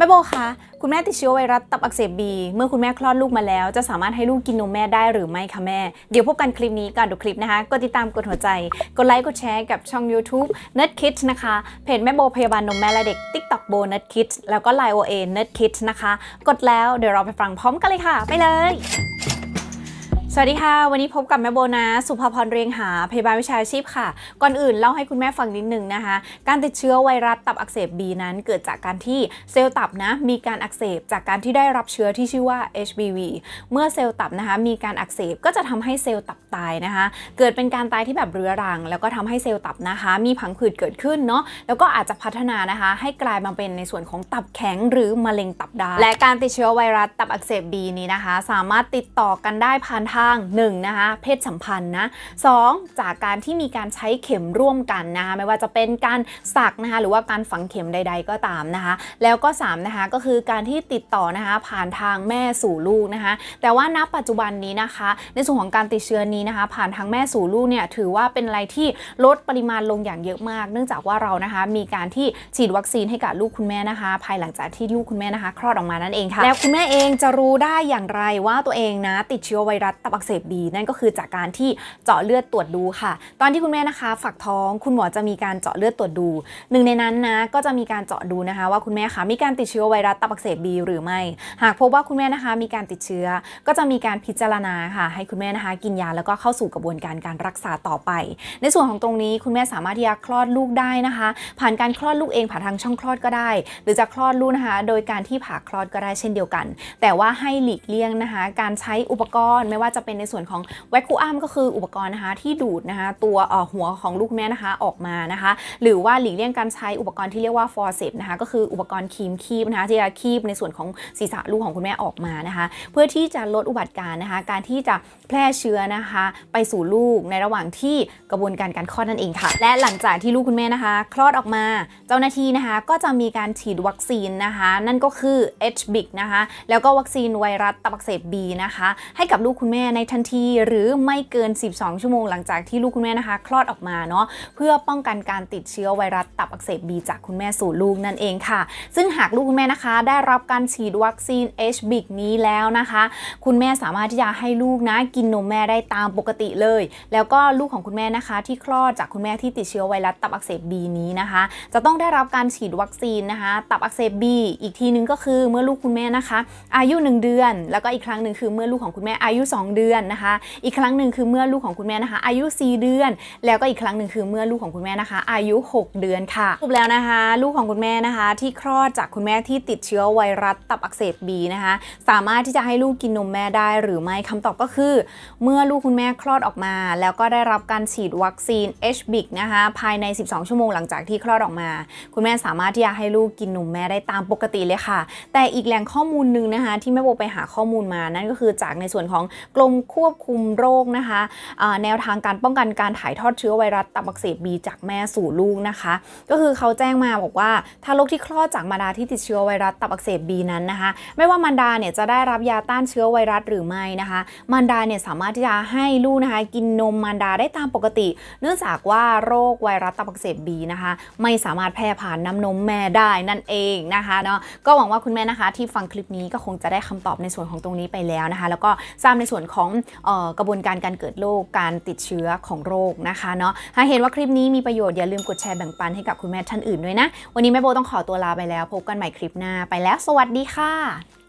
แม่โบคะ คุณแม่ติดเชื้อไวรัสตับอักเสบบี เมื่อคุณแม่คลอดลูกมาแล้ว จะสามารถให้ลูกกินนมแม่ได้หรือไม่คะแม่ เดี๋ยวพบกันคลิปนี้ก่อนดูคลิปนะคะ กดติดตาม กดหัวใจ กดไลค์ กดแชร์กับช่อง YouTube n e t Kids นะคะ เพจแม่โบพยาบาลนมแม่และเด็ก TikTok โบ n e t k i d แล้วก็ Line OA n น t k i d ดนะคะ กดแล้ว เดี๋ยวเราไปฟังพร้อมกันเลยค่ะ ไปเลยสวัสดีค่ะวันนี้พบกับแม่โบนะสุภพรเรียงหาพยาบาลวิชาชีพค่ะ ก่อนอื่นเล่าให้คุณแม่ฟังนิดนึงนะคะ การติดเชื้อไวรัสตับอักเสบบีนั้นเกิดจากการที่เซลล์ตับนะ มีการอักเสบจากการที่ได้รับเชื้อที่ชื่อว่า HBV เมื่อเซลล์ตับนะคะมีการอักเสบก็จะทำให้เซลล์ตับตายนะคะ เกิดเป็นการตายที่แบบเรื้อรัง แล้วก็ทำให้เซลล์ตับนะคะ มีผังผืดเกิดขึ้นเนาะแล้วก็อาจจะพัฒนานะคะ ให้กลายมาเป็นในส่วนของตับแข็งหรือมะเร็งตับได้และการติดเชื้อไวรัสตับอักเสบบีนี้นะคะ สามารถติดต่อกันได้ผ่านทาง้าง1นะคะเพศสัมพันธ์นะสจากการที่มีการใช้เข็มร่วมกันนะคะไม่ว่าจะเป็นการสักนะคะหรือว่าการฝังเข็มใด ๆก็ตามนะคะแล้วก็3นะคะก็คือการที่ติดต่อนะคะผ่านทางแม่สู่ลูกนะคะแต่ว่าณปัจจุบันนี้นะคะในส่วนของการติดเชื้อนี้นะคะผ่านทางแม่สู่ลูกเนี่ยถือว่าเป็นอะไรที่ลดปริมาณลงอย่างเยอะมาก เนื่องจากว่าเรานะคะมีการที่ฉีดวัคซีนให้กับลูกคุณแม่นะคะภายหลังจากที่ลูกคุณแม่นะคะคลอดออกมานั่นเองค่ะแล้วคุณแม่เองจะรู้ได้อย่างไรว่าตัวเองนะติดเชื้อไวรัสตัับอักเสบบีนั่นก็คือจากการที่เจาะเลือดตรวจดูค่ะ ตอนที่คุณแม่นะคะฝักท้องคุณหมอจะมีการเจาะเลือดตรวจดู หนึ่งในนั้นนะก็จะมีการเจาะดูนะคะว่าคุณแม่คะมีการติดเชื้อไวรัสตับอักเสบบีหรือไม่ หากพบว่าคุณแม่นะคะมีการติดเชื้อก็จะมีการพิจารณาค่ะให้คุณแม่นะคะกินยาแล้วก็เข้าสู่กระบวนการการรักษาต่อไป ในส่วนของตรงนี้คุณแม่สามารถที่จะคลอดลูกได้นะคะ ผ่านการคลอดลูกเองผ่านทางช่องคลอดก็ได้ หรือจะคลอดลูกนะคะ โดยการที่ผ่าคลอดก็ได้เช่นเดียวกัน แต่ว่าให้หลีกเลี่ยงนะคะ การใช้อุปกรณ์ไม่ว่าจะะเป็นในส่วนของแวคูอัมก็คืออุปกรณ์นะคะที่ดูดนะคะตัวหัวของลูกแม่นะคะออกมานะคะหรือว่าหลีกเลี่ยงการใช้อุปกรณ์ที่เรียกว่าฟอร์เซปนะคะก็คืออุปกรณ์คีมคีบนะคะที่จะคีบในส่วนของศีรษะลูกของคุณแม่ออกมานะคะเพื่อที่จะลดอุบัติการนะคะการที่จะแพร่เชื้อนะคะ ไปสู่ลูกในระหว่างที่กระบวนการการคลอดนั่นเองค่ะและหลังจากที่ลูกคุณแม่นะคะ คลอดออกมาเจ้าหน้าที่นะคะก็จะมีการฉีดวัคซีนนะคะ นั่นก็คือ h b i c นะคะแล้วก็วัคซีนไวรัสตับอักเสบ B ีนะคะให้กับลูกคุณแมในทันทีหรือไม่เกิน 12 ชั่วโมงหลังจากที่ลูกคุณแม่นะคะ คลอดออกมาเนาะเพื่อป้องกันการติดเชื้อไวรัสตับอักเสบบีจากคุณแม่สู่ลูกนั่นเองค่ะ ซึ่งหากลูกคุณแม่นะคะ ได้รับการฉีดวัคซีน HBIC นี้แล้วนะคะ คุณแม่สามารถที่จะให้ลูกนะกินนมแม่ได้ตามปกติเลย แล้วก็ลูกของคุณแม่นะคะ ที่คลอดจากคุณแม่ที่ติด เชื้อไวรัสตับอักเสบบีนี้นะคะ จะต้องได้รับการฉีดวัคซีนนะคะ ตับอักเสบบีอีกทีนึงก็คือเมื่อลูกคุณแม่นะคะ อายุ 1 เดือน แล้วก็อีกครั้งหนึ่งคือเมื่อลูกของคุณแม่อายุ2เดเดือนนะคะอีกครั้งหนึ่งคือเมื่อลูกของคุณแม่นะคะอายุ4เดือน แล้วก็อีกครั้งหนึ่งคือเมื่อลูกของคุณแม่นะคะอายุ 6 เดือนค่ะสรุปแล้วนะคะ ลูกของคุณแม่นะคะที่คลอดจากคุณแม่ที่ติดเชื้อไวรัสตับอักเสบบีนะคะสามารถที่จะให้ลูกกินนมแม่ได้ หรือไม่คำตอบก็คือ เมื่อลูกคุณแม่คลอดออกมา แล้วก็ได้รับการฉีดวัคซีน HBIC นะคะภายใน 12 ชั่วโมงหลังจากที่คลอดออกมา คุณแม่สามารถที่จะให้ลูกกินนมแม่ได้ตามปกติเลยค่ะ แต่อีกแหล่งข้อมูลหนึ่งนะคะที่แม่โบไปหาข้อมูลมานั่นก็คือจากในส่วนของกรมควบคุมโรคนะคะแนวทางการป้องกันการถ่ายทอดเชื้อไวรัสตับอักเสบบีจากแม่สู่ลูกนะคะ ก็คือเขาแจ้งมาบอกว่า ถ้าลูกที่คลอดจากมารดาที่ติดเชื้อไวรัสตับอักเสบบีนั้นนะคะไม่ว่ามารดาเนี่ยจะได้รับยาต้านเชื้อไวรัสหรือไม่นะคะ มารดาเนี่ยสามารถที่จะให้ลูกนะคะกินนมมารดาได้ตามปกติ เนื่องจากว่าโรคไวรัสตับอักเสบบีนะคะ ไม่สามารถแพร่ผ่านน้ำนมแม่ได้นั่นเองนะคะเนาะก็หวังว่าคุณแม่นะคะที่ฟังคลิปนี้ก็คงจะได้คำตอบในส่วนของตรงนี้ไปแล้วนะคะแล้วก็ทราบในส่วนของของกระบวนการการเกิดโรคการติดเชื้อของโรคนะคะเนาะหากเห็นว่าคลิปนี้มีประโยชน์อย่าลืมกดแชร์แบ่งปันให้กับคุณแม่ท่านอื่นด้วยนะ วันนี้แม่โบต้องขอตัวลาไปแล้ว พบกันใหม่คลิปหน้าไปแล้ว สวัสดีค่ะ